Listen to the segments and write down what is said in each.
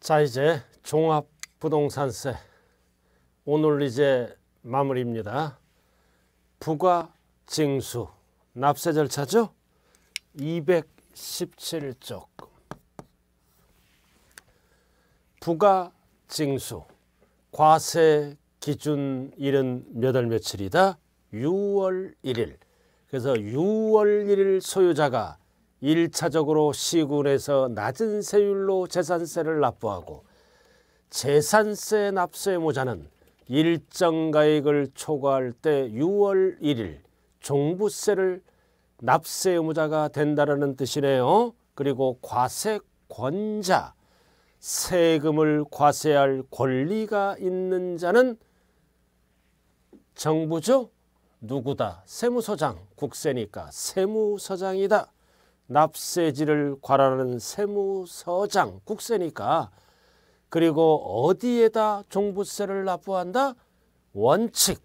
자 이제 종합부동산세 오늘 이제 마무리입니다. 부가 징수 납세 절차죠. 2 1 7조 부가 징수 과세 기준 일은 몇 월 며칠이다? 6월 1일. 그래서 6월 1일 소유자가 1차적으로 시군에서 낮은 세율로 재산세를 납부하고 재산세 납세 모자는 일정 가액을 초과할 때 6월 1일 종부세를 납세 의무자가 된다는 뜻이네요. 그리고 과세권자, 세금을 과세할 권리가 있는 자는 정부죠? 누구다? 세무서장, 국세니까 세무서장이다. 납세지를 관할하는 세무서장 국세니까 그리고 어디에다 종부세를 납부한다? 원칙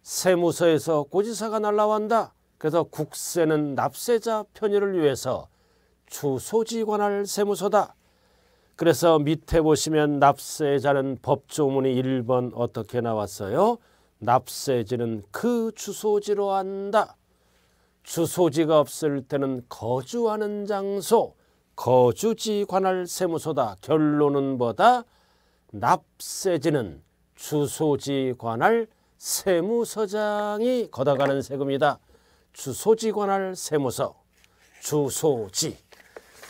세무서에서 고지서가 날라온다. 그래서 국세는 납세자 편의를 위해서 주소지 관할 세무서다. 그래서 밑에 보시면 납세자는 법조문이 1번 어떻게 나왔어요? 납세지는 그 주소지로 한다. 주소지가 없을 때는 거주하는 장소 거주지 관할 세무소다 결론은 뭐다 납세지는 주소지 관할 세무서장이 걷어가는 세금이다 주소지 관할 세무서 주소지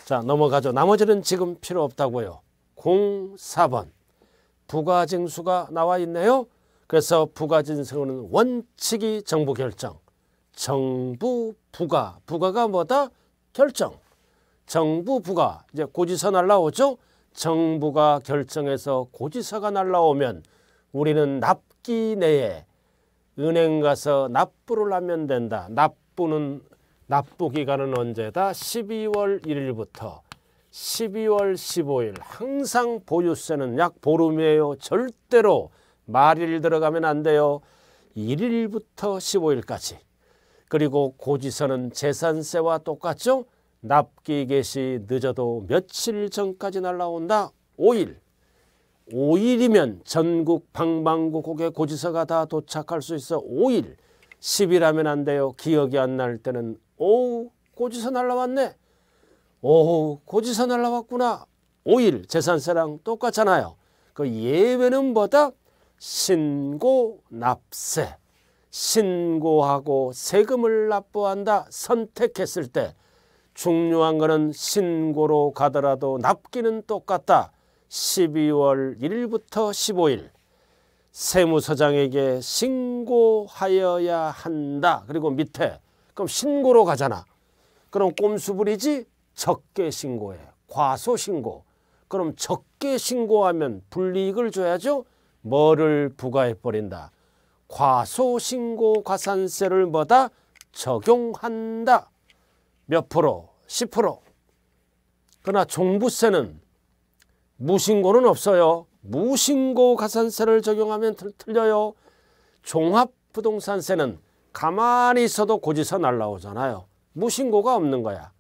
자 넘어가죠 나머지는 지금 필요 없다고요 04번 부가징수가 나와 있네요 그래서 부가징수는 원칙이 정부 결정 정부 부가 부가가 뭐다 결정 정부 부가 이제 고지서 날라오죠 정부가 결정해서 고지서가 날라오면 우리는 납기 내에 은행 가서 납부를 하면 된다 납부는 납부 기간은 언제다 12월 1일부터 12월 15일 항상 보유세는 약 보름이에요 절대로 말일 들어가면 안 돼요 1일부터 15일까지 그리고 고지서는 재산세와 똑같죠. 납기 개시 늦어도 며칠 전까지 날라온다. 5일. 5일이면 전국 방방곡곡의 고지서가 다 도착할 수 있어 5일. 10일 하면 안 돼요. 기억이 안 날 때는 오우 고지서 날라왔네. 오우 고지서 날라왔구나. 5일 재산세랑 똑같잖아요. 그 예외는 뭐다? 신고 납세. 신고하고 세금을 납부한다 선택했을 때 중요한 것은 신고로 가더라도 납기는 똑같다. 12월 1일부터 15일 세무서장에게 신고하여야 한다. 그리고 밑에 그럼 신고로 가잖아. 그럼 꼼수부리지 적게 신고해. 과소신고. 그럼 적게 신고하면 불이익을 줘야죠. 뭐를 부과해버린다. 과소신고과산세를 뭐다? 적용한다. 몇 프로? 10%. 그러나 종부세는 무신고는 없어요. 무신고 가산세를 적용하면 틀려요. 종합부동산세는 가만히 있어도 고지서 날라오잖아요. 무신고가 없는 거야.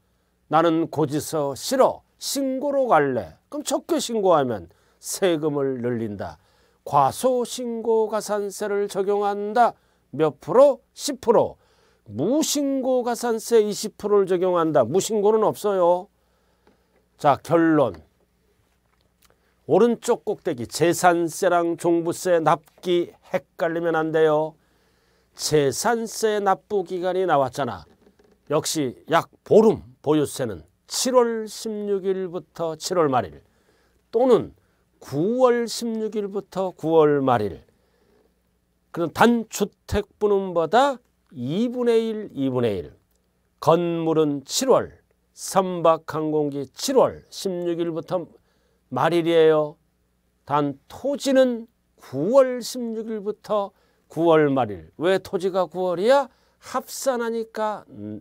나는 고지서 싫어. 신고로 갈래. 그럼 적게 신고하면 세금을 늘린다. 과소신고가산세를 적용한다. 몇 프로? 10% 무신고가산세 20%를 적용한다. 무신고는 없어요. 자 결론 오른쪽 꼭대기 재산세랑 종부세 납기 헷갈리면 안 돼요. 재산세 납부 기간이 나왔잖아. 역시 약 보름 보유세는 7월 16일부터 7월 말일 또는 9월 16일부터 9월 말일 그런 단주택 분음보다 2분의 1, 2분의 1 건물은 7월 선박항공기 7월 16일부터 말일이에요. 단 토지는 9월 16일부터 9월 말일. 왜 토지가 9월이야? 합산하니까 음,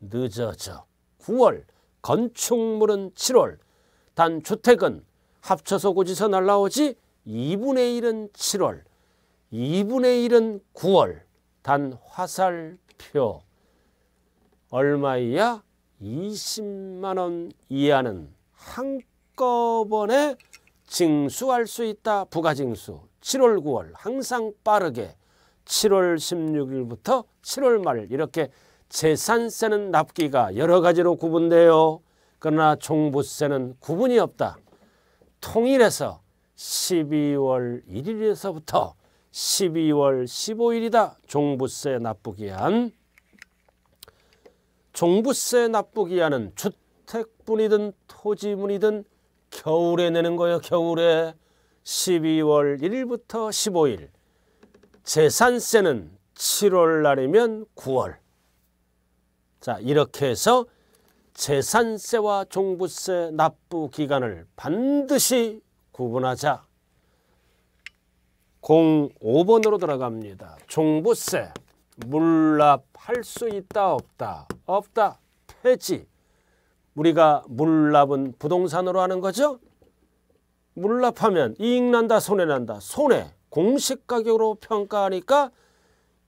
늦어져. 9월 건축물은 7월 단 주택은 합쳐서 고지서 날라오지 2분의 1은 7월, 2분의 1은 9월 단 화살표 얼마이야? 20만원 이하는 한꺼번에 징수할 수 있다. 부가징수 7월 9월 항상 빠르게 7월 16일부터 7월 말 이렇게 재산세는 납기가 여러 가지로 구분돼요. 그러나 종부세는 구분이 없다. 통일해서 12월 1일에서부터 12월 15일이다. 종부세 납부기한 종부세 납부기한은 주택분이든 토지분이든 겨울에 내는 거예요. 겨울에 12월 1일부터 15일 재산세는 7월 날이면 9월 자 이렇게 해서 재산세와 종부세 납부 기간을 반드시 구분하자. 05번으로 들어갑니다. 종부세 물납할 수 있다 없다 없다 폐지 우리가 물납은 부동산으로 하는 거죠. 물납하면 이익난다 손해난다 손해 공시가격으로 평가하니까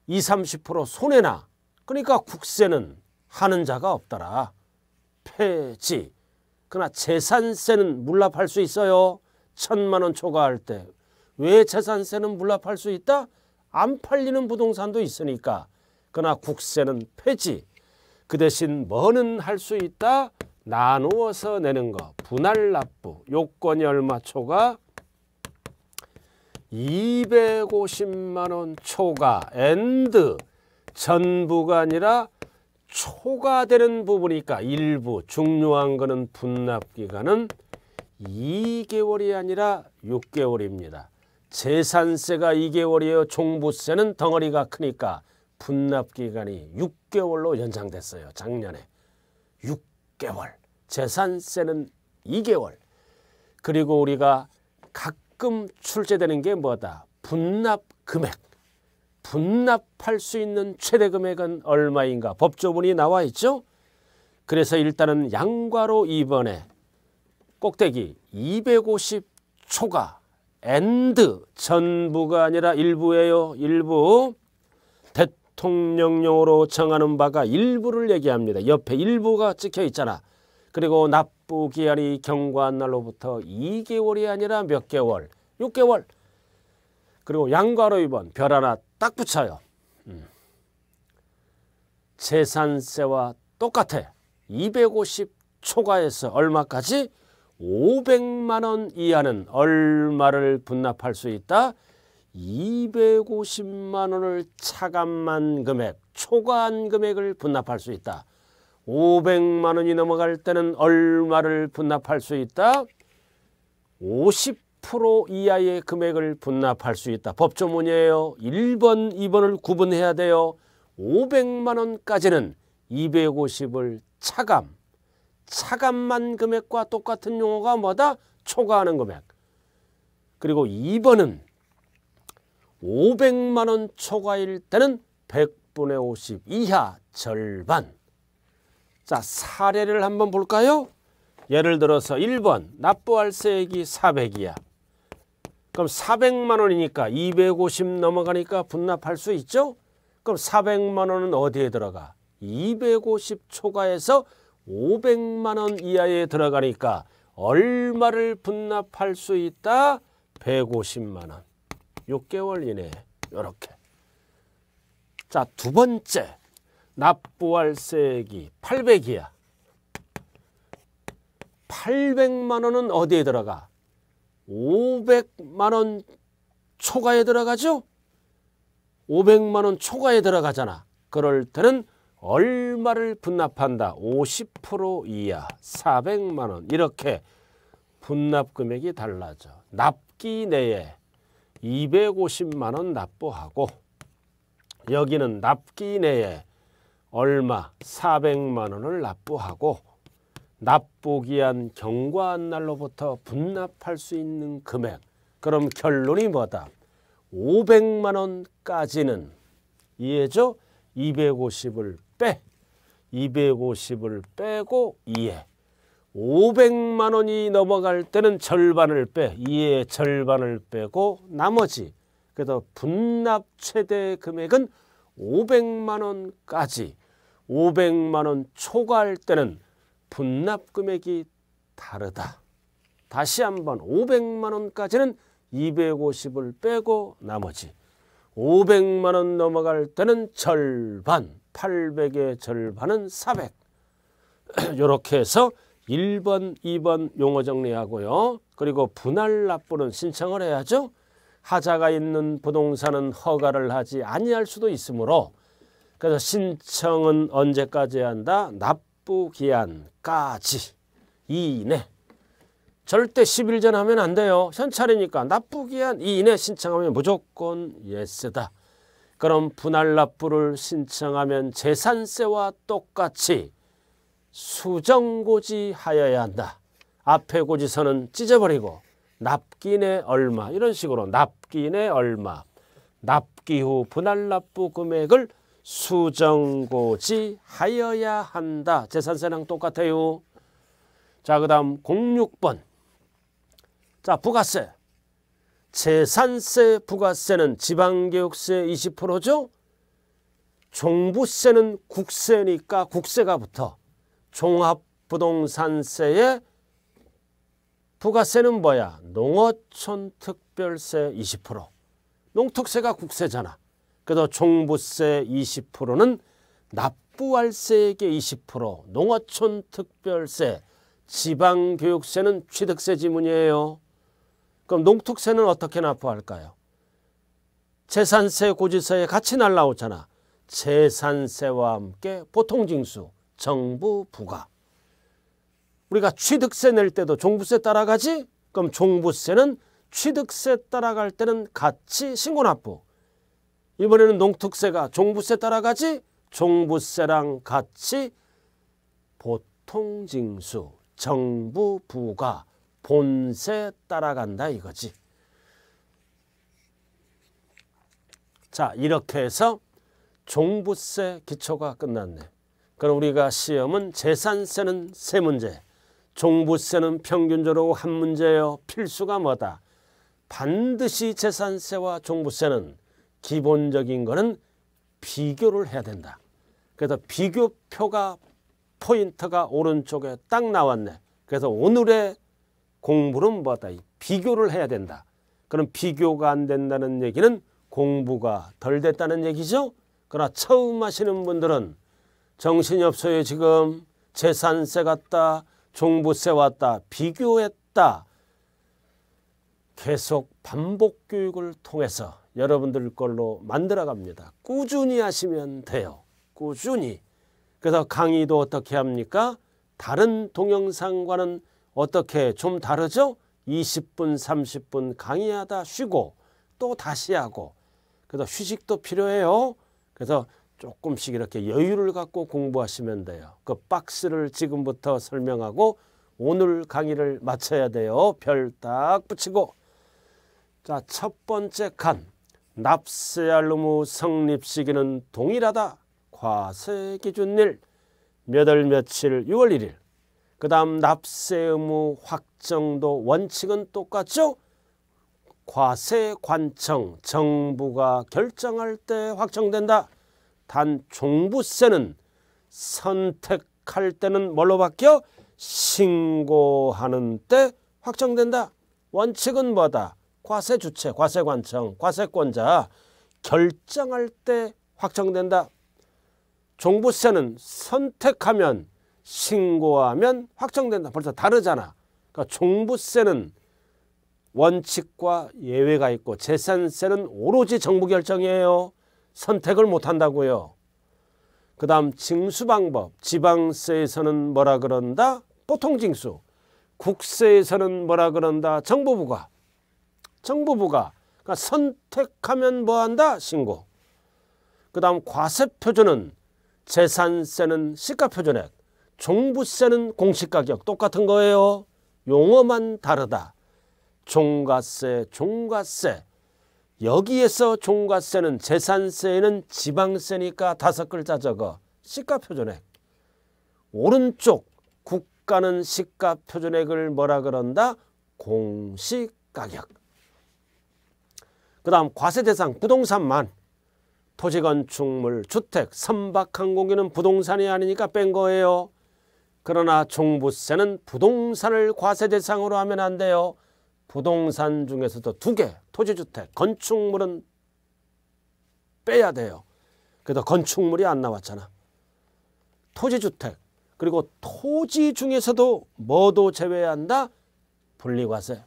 20, 30% 손해나 그러니까 국세는 하는 자가 없더라. 폐지. 그러나 재산세는 물납할 수 있어요. 천만 원 초과할 때. 왜 재산세는 물납할 수 있다? 안 팔리는 부동산도 있으니까. 그러나 국세는 폐지. 그 대신 뭐는 할 수 있다? 나누어서 내는 거. 분할 납부. 요건이 얼마 초과? 250만 원 초과 엔드 전부가 아니라 초과되는 부분이니까 일부 중요한 거는 분납기간은 2개월이 아니라 6개월입니다. 재산세가 2개월이에요. 종부세는 덩어리가 크니까 분납기간이 6개월로 연장됐어요. 작년에. 6개월. 재산세는 2개월. 그리고 우리가 가끔 출제되는 게 뭐다? 분납 금액. 분납할 수 있는 최대 금액은 얼마인가 법조문이 나와 있죠. 그래서 일단은 양과로 이번에 꼭대기 250 초과 엔드 전부가 아니라 일부예요. 일부 대통령령으로 정하는 바가 일부를 얘기합니다. 옆에 일부가 찍혀 있잖아. 그리고 납부 기한이 경과한 날로부터 2개월이 아니라 몇 개월, 6개월 그리고 양괄호 2번 별 하나 딱 붙여요. 음. 재산세와 똑같아. 250 초과해서 얼마까지? 500만 원 이하는 얼마를 분납할 수 있다? 250만 원을 차감한 금액, 초과한 금액을 분납할 수 있다. 500만 원이 넘어갈 때는 얼마를 분납할 수 있다? 10% 이하의 금액을 분납할 수 있다. 법조문이에요. 1번, 2번을 구분해야 돼요. 500만 원까지는 250을 차감. 차감만 금액과 똑같은 용어가 뭐다? 초과하는 금액. 그리고 2번은 500만 원 초과일 때는 100분의 50 이하 절반. 자, 사례를 한번 볼까요? 예를 들어서 1번 납부할 세액이 400이야. 그럼 400만 원이니까 250 넘어가니까 분납할 수 있죠? 그럼 400만 원은 어디에 들어가? 250 초과해서 500만 원 이하에 들어가니까 얼마를 분납할 수 있다? 150만 원. 6개월 이내 이렇게. 자, 두 번째. 납부할세액이 800이야. 800만 원은 어디에 들어가? 500만원 초과에 들어가죠? 500만원 초과에 들어가잖아. 그럴 때는 얼마를 분납한다. 50% 이하 400만원 이렇게 분납 금액이 달라져. 납기 내에 250만원 납부하고 여기는 납기 내에 얼마 400만원을 납부하고 납보기한 경과한 날로부터 분납할 수 있는 금액 그럼 결론이 뭐다? 500만 원까지는 이해죠? 250을 빼 250을 빼고 이해 500만 원이 넘어갈 때는 절반을 빼이해 절반을 빼고 나머지 그래서 분납 최대 금액은 500만 원까지 500만 원 초과할 때는 분납 금액이 다르다. 다시 한번 500만 원까지는 250을 빼고 나머지 500만 원 넘어갈 때는 절반, 800의 절반은 400. 이렇게 해서 1번, 2번 용어 정리하고요. 그리고 분할 납부는 신청을 해야죠. 하자가 있는 부동산은 허가를 하지 아니할 수도 있으므로 그래서 신청은 언제까지 한다? 납 납부 기한까지 이내 네. 절대 10일 전 하면 안 돼요. 현찰이니까 납부 기한 이내 네 신청하면 무조건 예스다. 그럼 분할 납부를 신청하면 재산세와 똑같이 수정고지하여야 한다. 앞에 고지서는 찢어버리고 납기내 얼마 이런 식으로 납기내 얼마 납기 후 분할 납부 금액을 수정고지 하여야 한다. 재산세랑 똑같아요. 자, 그 다음 06번. 자, 부가세. 재산세, 부가세는 지방교육세 20%죠? 종부세는 국세니까 국세가 붙어. 종합부동산세에 부가세는 뭐야? 농어촌 특별세 20%. 농특세가 국세잖아. 그래서 종부세 20%는 납부할세액의 20%, 농어촌 특별세, 지방교육세는 취득세 지문이에요. 그럼 농특세는 어떻게 납부할까요? 재산세 고지서에 같이 날라오잖아. 재산세와 함께 보통징수, 정부 부과. 우리가 취득세 낼 때도 종부세 따라가지? 그럼 종부세는 취득세 따라갈 때는 같이 신고 납부. 이번에는 농특세가 종부세 따라가지 종부세랑 같이 보통징수 정부 부가 본세 따라간다 이거지. 자 이렇게 해서 종부세 기초가 끝났네. 그럼 우리가 시험은 재산세는 세 문제, 종부세는 평균적으로 한 문제요. 필수가 뭐다? 반드시 재산세와 종부세는 기본적인 거는 비교를 해야 된다. 그래서 비교표가 포인트가 오른쪽에 딱 나왔네. 그래서 오늘의 공부는 뭐다? 비교를 해야 된다. 그럼 비교가 안 된다는 얘기는 공부가 덜 됐다는 얘기죠. 그러나 처음 하시는 분들은 정신이 없어요. 지금 재산세 갔다, 종부세 왔다, 비교했다. 계속 반복 교육을 통해서 여러분들 걸로 만들어 갑니다. 꾸준히 하시면 돼요. 꾸준히. 그래서 강의도 어떻게 합니까? 다른 동영상과는 어떻게 좀 다르죠? 20분, 30분 강의하다 쉬고 또 다시 하고 그래서 휴식도 필요해요. 그래서 조금씩 이렇게 여유를 갖고 공부하시면 돼요. 그 박스를 지금부터 설명하고 오늘 강의를 마쳐야 돼요. 별 딱 붙이고 자, 첫 번째 칸. 납세알루무 성립 시기는 동일하다. 과세 기준 일 몇월 며칠 6월 1일 그 다음 납세 의무 확정도 원칙은 똑같죠? 과세관청 정부가 결정할 때 확정된다. 단 종부세는 선택할 때는 뭘로 바뀌어? 신고하는 때 확정된다. 원칙은 뭐다? 과세 주체, 과세관청, 과세권자 결정할 때 확정된다. 종부세는 선택하면 신고하면 확정된다. 벌써 다르잖아. 그러니까 종부세는 원칙과 예외가 있고 재산세는 오로지 정부 결정이에요. 선택을 못한다고요. 그 다음 징수방법 지방세에서는 뭐라 그런다? 보통징수 국세에서는 뭐라 그런다? 정부부가 정부부가 그러니까 선택하면 뭐한다? 신고. 그 다음 과세표준은 재산세는 시가표준액, 종부세는 공시가격 똑같은 거예요. 용어만 다르다. 종가세, 종가세. 여기에서 종가세는 재산세에는 지방세니까 다섯 글자 적어. 시가표준액. 오른쪽 국가는 시가표준액을 뭐라 그런다? 공시가격. 그 다음 과세대상 부동산만 토지 건축물, 주택, 선박, 항공기는 부동산이 아니니까 뺀 거예요. 그러나 종부세는 부동산을 과세 대상으로 하면 안 돼요. 부동산 중에서도 두 개, 토지주택, 건축물은 빼야 돼요. 그래서 건축물이 안 나왔잖아. 토지주택, 그리고 토지 중에서도 뭐도 제외한다? 분리과세.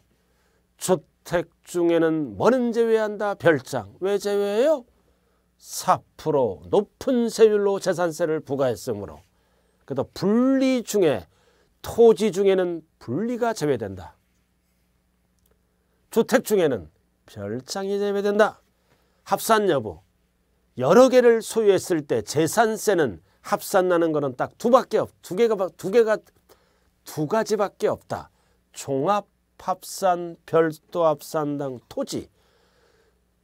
주택. 주택 중에는 뭐는 제외한다 별장 왜 제외해요? 4% 높은 세율로 재산세를 부과했으므로 그래서 분리 중에 토지 중에는 분리가 제외된다. 주택 중에는 별장이 제외된다. 합산 여부 여러 개를 소유했을 때 재산세는 합산나는 거는 딱두 밖에 없, 두 개가, 두 개가, 두 가지밖에 없다. 종합 합산, 별도 합산 당 토지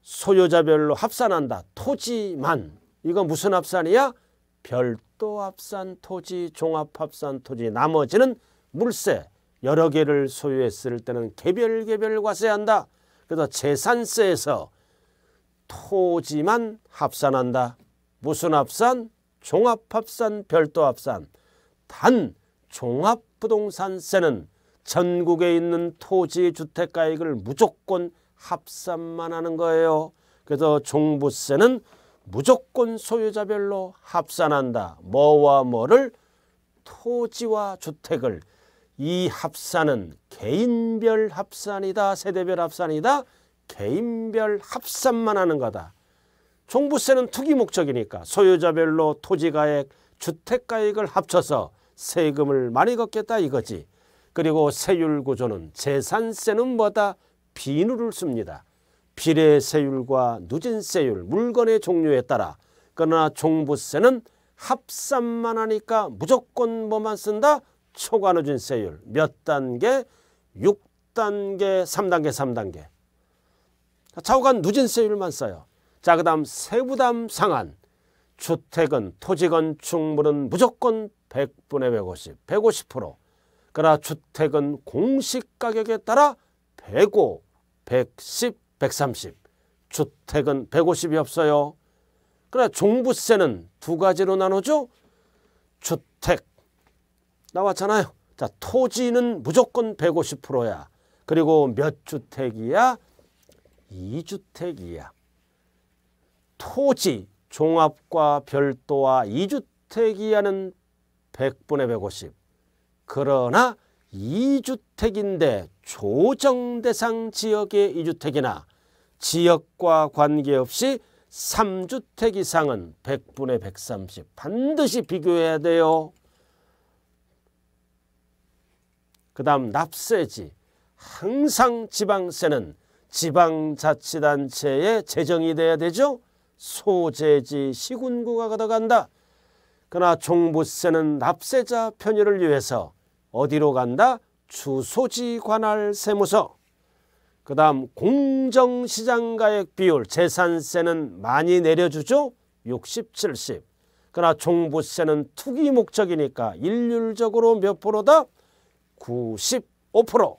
소유자별로 합산한다. 토지만 이거 무슨 합산이야? 별도 합산 토지, 종합 합산 토지 나머지는 물세 여러 개를 소유했을 때는 개별 개별 과세한다. 그래서 재산세에서 토지만 합산한다. 무슨 합산? 종합합산, 별도합산. 단 종합부동산세는 전국에 있는 토지 주택 가액을 무조건 합산만 하는 거예요. 그래서 종부세는 무조건 소유자별로 합산한다. 뭐와 뭐를 토지와 주택을 이 합산은 개인별 합산이다. 세대별 합산이다. 개인별 합산만 하는 거다. 종부세는 투기 목적이니까 소유자별로 토지가액, 주택가액을 합쳐서 세금을 많이 걷겠다 이거지. 그리고 세율구조는 재산세는 뭐다? 비누를 씁니다. 비례세율과 누진세율, 물건의 종류에 따라 그러나 종부세는 합산만 하니까 무조건 뭐만 쓴다? 초과누진세율 몇 단계? 6단계, 3단계, 3단계. 차후간 누진세율만 써요. 자, 그 다음 세부담 상한. 주택은 토지건축물은 무조건 100분의 150, 150%. 그러나 주택은 공시가격에 따라 105, 110, 130 주택은 150이 없어요. 그러나 종부세는 두 가지로 나누죠. 주택 나왔잖아요. 자 토지는 무조건 150%야. 그리고 몇 주택이야? 2주택이야. 토지 종합과 별도와 2주택이야는 100분의 150. 그러나 이주택인데 조정대상 지역의 이주택이나 지역과 관계없이 삼주택 이상은 백분의백삼십 반드시 비교해야 돼요. 그 다음 납세지. 항상 지방세는 지방자치단체의 재정이 돼야 되죠. 소재지 시군구가 걷어간다. 그러나 종부세는 납세자 편의를 위해서 어디로 간다? 주소지 관할 세무서 그 다음 공정시장가액 비율 재산세는 많이 내려주죠 60, 70 그러나 종부세는 투기 목적이니까 일률적으로 몇 프로다? 95%.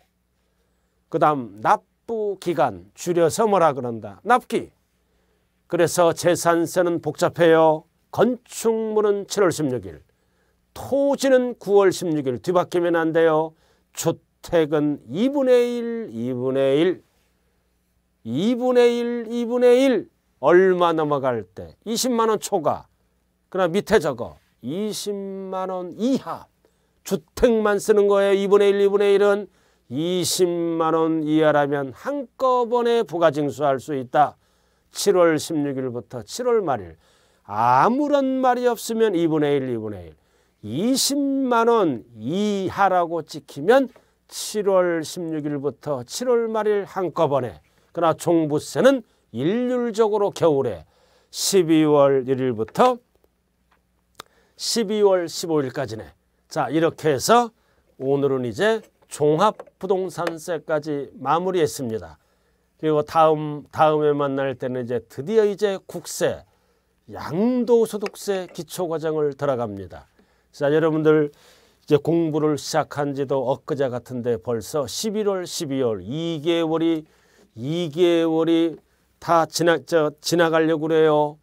그 다음 납부 기간 줄여서 뭐라 그런다? 납기. 그래서 재산세는 복잡해요. 건축물은 7월 16일. 토지는 9월 16일 뒤바뀌면 안 돼요. 주택은 2분의 1, 2분의 1, 2분의 1, 2분의 1 얼마 넘어갈 때 20만 원 초과 그러나 밑에 저거 20만 원 이하 주택만 쓰는 거예요. 2분의 1, 2분의 1은 20만 원 이하라면 한꺼번에 부가징수할 수 있다. 7월 16일부터 7월 말일 아무런 말이 없으면 2분의 1, 2분의 1 20만 원 이하라고 찍히면 7월 16일부터 7월 말일 한꺼번에 그러나 종부세는 일률적으로 겨울에 12월 1일부터 12월 15일까지네. 자 이렇게 해서 오늘은 이제 종합부동산세까지 마무리했습니다. 그리고 다음 다음에 만날 때는 이제 드디어 이제 국세, 양도소득세 기초과정을 들어갑니다. 자, 여러분들 이제 공부를 시작한 지도 엊그제 같은데 벌써 11월, 12월 2개월이 2개월이 다 지나 저, 지나가려고 그래요.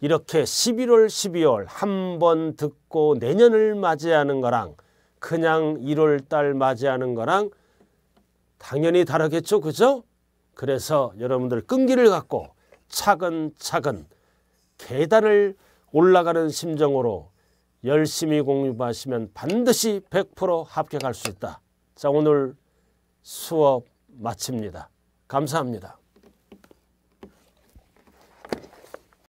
이렇게 11월, 12월 한 번 듣고 내년을 맞이하는 거랑 그냥 1월 달 맞이하는 거랑 당연히 다르겠죠. 그죠? 그래서 여러분들 끈기를 갖고 차근차근 계단을 올라가는 심정으로 열심히 공부하시면 반드시 100% 합격할 수 있다. 자, 오늘 수업 마칩니다. 감사합니다.